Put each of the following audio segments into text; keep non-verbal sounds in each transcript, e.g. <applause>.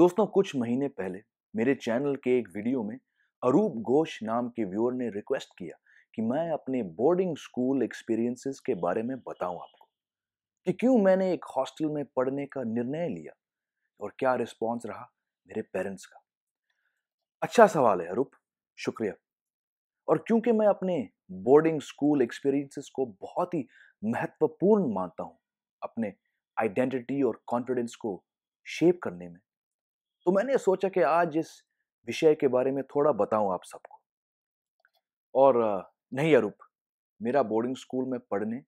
दोस्तों कुछ महीने पहले मेरे चैनल के एक वीडियो में अरूप घोष नाम के व्यूअर ने रिक्वेस्ट किया कि मैं अपने बोर्डिंग स्कूल एक्सपीरियंसेस के बारे में बताऊं आपको कि क्यों मैंने एक हॉस्टल में पढ़ने का निर्णय लिया और क्या रिस्पॉन्स रहा मेरे पेरेंट्स का अच्छा सवाल है अरूप शुक्रिया और क्योंकि मैं अपने बोर्डिंग स्कूल एक्सपीरियंसेस को बहुत ही महत्वपूर्ण मानता हूँ अपने आइडेंटिटी और कॉन्फिडेंस को शेप करने में तो मैंने सोचा कि आज इस विषय के बारे में थोड़ा बताऊं आप सबको और नहीं अरूप मेरा बोर्डिंग स्कूल में पढ़ने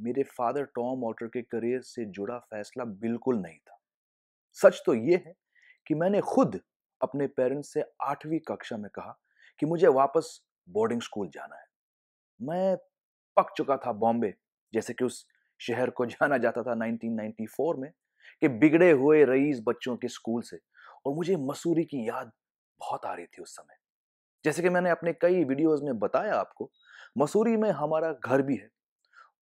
मेरे फादर टॉम ऑटर के करियर से जुड़ा फैसला बिल्कुल नहीं था सच तो ये है कि मैंने खुद अपने पेरेंट्स से आठवीं कक्षा में कहा कि मुझे वापस बोर्डिंग स्कूल जाना है मैं पक चुका था बॉम्बे जैसे कि उस शहर को <laughs> जाना जाता था 1994 में कि बिगड़े हुए रईस बच्चों के स्कूल से और मुझे मसूरी की याद बहुत आ रही थी उस समय जैसे कि मैंने अपने कई वीडियोस में बताया आपको मसूरी में हमारा घर भी है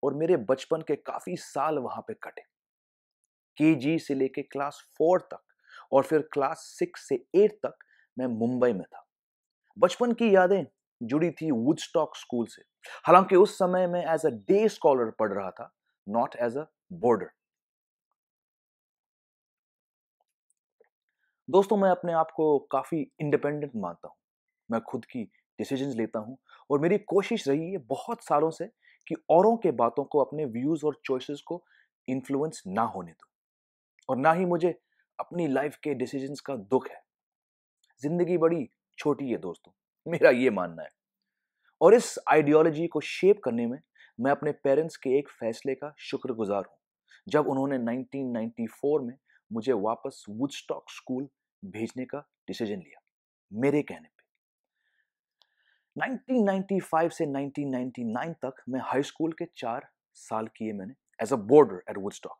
और मेरे बचपन के काफ़ी साल वहां पे कटे जी से लेके क्लास फोर तक और फिर क्लास सिक्स से एट तक मैं मुंबई में था बचपन की यादें जुड़ी थी वुडस्टॉक स्कूल से हालांकि उस समय मैं एज अ डे स्कॉलर पढ़ रहा था नॉट एज अ बोर्डर दोस्तों मैं अपने आप को काफ़ी इंडिपेंडेंट मानता हूँ मैं खुद की डिसीजंस लेता हूँ और मेरी कोशिश रही है बहुत सालों से कि औरों के बातों को अपने व्यूज़ और चॉइसेस को इन्फ्लुएंस ना होने दो और ना ही मुझे अपनी लाइफ के डिसीजंस का दुख है ज़िंदगी बड़ी छोटी है दोस्तों मेरा ये मानना है और इस आइडियोलॉजी को शेप करने में मैं अपने पेरेंट्स के एक फैसले का शुक्रगुजार हूँ जब उन्होंने 1994 में मुझे वापस वुडस्टॉक स्कूल भेजने का डिसीजन लिया मेरे कहने पे 1995 से 1999 तक मैं हाई स्कूल के चार साल किए मैंने as a boarder at Woodstock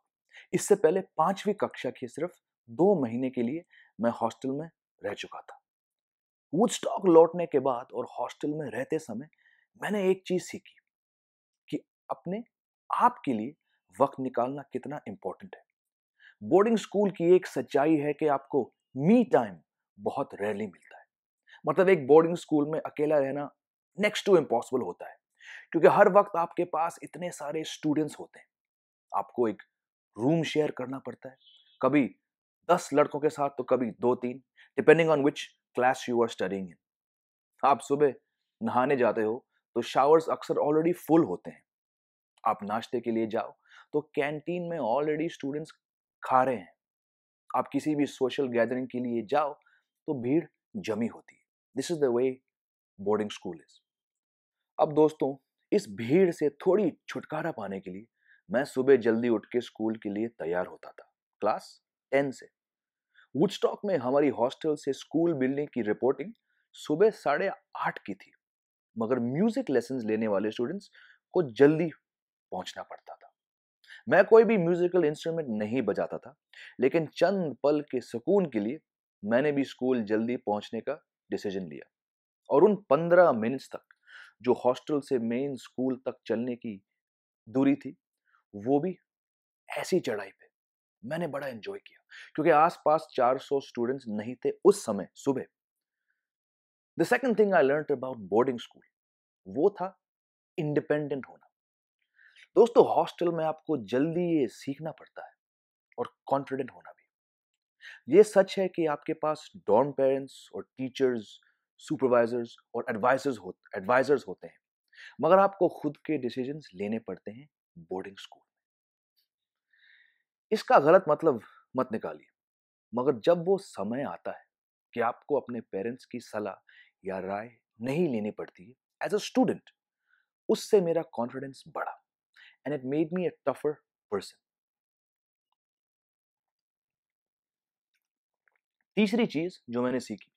इससे पहले पांचवी कक्षा के सिर्फ दो महीने के लिए मैं हॉस्टल में रह चुका था वुडस्टॉक लौटने के बाद और हॉस्टल में रहते समय मैंने एक चीज सीखी कि अपने आप के लिए वक्त निकालना कितना इंपॉर्टेंट है बोर्डिंग स्कूल की एक सच्चाई है कि आपको मी टाइम बहुत रेयरली मिलता है मतलब एक बोर्डिंग स्कूल में अकेला रहना नेक्स्ट टू इम्पॉसिबल होता है क्योंकि हर वक्त आपके पास इतने सारे स्टूडेंट्स होते हैं आपको एक रूम शेयर करना पड़ता है कभी दस लड़कों के साथ तो कभी दो तीन depending on which class you are studying in आप सुबह नहाने जाते हो तो शावर्स अक्सर ऑलरेडी फुल होते हैं आप नाश्ते के लिए जाओ तो कैंटीन में ऑलरेडी स्टूडेंट्स खा रहे हैं आप किसी भी सोशल गैदरिंग के लिए जाओ तो भीड़ जमी होती है this is the way boarding school is अब दोस्तों इस भीड़ से थोड़ी छुटकारा पाने के लिए मैं सुबह जल्दी उठ के स्कूल के लिए तैयार होता था क्लास टेन से वुडस्टॉक में हमारी हॉस्टल से स्कूल बिल्डिंग की रिपोर्टिंग सुबह साढ़े आठ की थी मगर म्यूजिक लेसन लेने वाले स्टूडेंट्स को जल्दी पहुंचना पड़ता मैं कोई भी म्यूजिकल इंस्ट्रूमेंट नहीं बजाता था लेकिन चंद पल के सुकून के लिए मैंने भी स्कूल जल्दी पहुंचने का डिसीजन लिया और उन पंद्रह मिनट्स तक जो हॉस्टल से मेन स्कूल तक चलने की दूरी थी वो भी ऐसी चढ़ाई पे मैंने बड़ा एंजॉय किया क्योंकि आसपास 400 स्टूडेंट्स नहीं थे उस समय सुबह the second thing I learn about boarding school वो था इंडिपेंडेंट होना दोस्तों हॉस्टल में आपको जल्दी ये सीखना पड़ता है और कॉन्फिडेंट होना भी ये सच है कि आपके पास डॉर्म पेरेंट्स और टीचर्स सुपरवाइजर्स और एडवाइजर्स हो एडवाइजर्स होते हैं मगर आपको खुद के डिसीजंस लेने पड़ते हैं बोर्डिंग स्कूल में इसका गलत मतलब मत निकालिए मगर जब वो समय आता है कि आपको अपने पेरेंट्स की सलाह या राय नहीं लेनी पड़ती एज अ स्टूडेंट उससे मेरा कॉन्फिडेंस बढ़ा and it made me a tougher person तीसरी चीज जो मैंने सीखी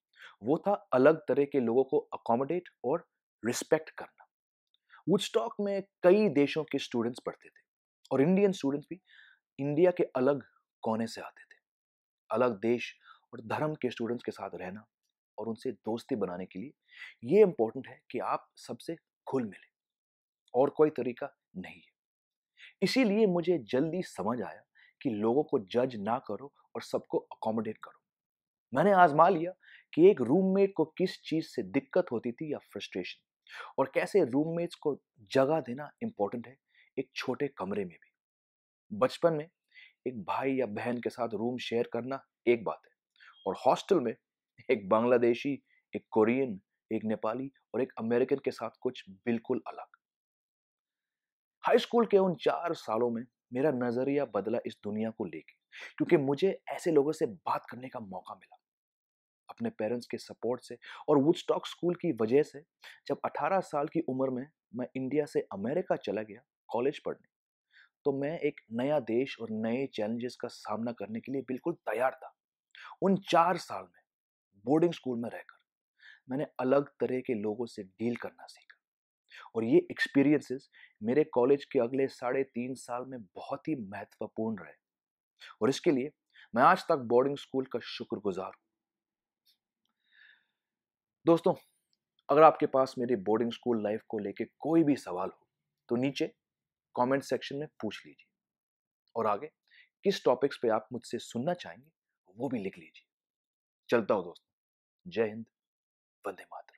वो था अलग तरह के लोगों को अकोमोडेट और रिस्पेक्ट करना वुडस्टॉक में कई देशों के स्टूडेंट्स पढ़ते थे और इंडियन स्टूडेंट्स भी इंडिया के अलग कोने से आते थे अलग देश और धर्म के स्टूडेंट्स के साथ रहना और उनसे दोस्ती बनाने के लिए ये इम्पोर्टेंट है कि आप सबसे खुल मिले और कोई तरीका नहीं है इसीलिए मुझे जल्दी समझ आया कि लोगों को जज ना करो और सबको अकोमोडेट करो मैंने आजमा लिया कि एक रूममेट को किस चीज़ से दिक्कत होती थी या फ्रस्ट्रेशन और कैसे रूममेट्स को जगह देना इम्पोर्टेंट है एक छोटे कमरे में भी बचपन में एक भाई या बहन के साथ रूम शेयर करना एक बात है और हॉस्टल में एक बांग्लादेशी एक कोरियन एक नेपाली और एक अमेरिकन के साथ कुछ बिल्कुल अलग हाई स्कूल के उन चार सालों में मेरा नज़रिया बदला इस दुनिया को लेके क्योंकि मुझे ऐसे लोगों से बात करने का मौका मिला अपने पेरेंट्स के सपोर्ट से और वुडस्टॉक स्कूल की वजह से जब 18 साल की उम्र में मैं इंडिया से अमेरिका चला गया कॉलेज पढ़ने तो मैं एक नया देश और नए चैलेंजेस का सामना करने के लिए बिल्कुल तैयार था उन चार साल में बोर्डिंग स्कूल में रहकर मैंने अलग तरह के लोगों से डील करना सीखा और ये एक्सपीरियंसेस मेरे कॉलेज के अगले साढ़े तीन साल में बहुत ही महत्वपूर्ण रहे और इसके लिए मैं आज तक बोर्डिंग स्कूल का शुक्रगुजार हूँ दोस्तों अगर आपके पास मेरी बोर्डिंग स्कूल लाइफ को लेके कोई भी सवाल हो तो नीचे कमेंट सेक्शन में पूछ लीजिए और आगे किस टॉपिक्स पे आप मुझसे सुनना चाहेंगे वो भी लिख लीजिए चलता हूँ दोस्तों जय हिंद वंदे मातरम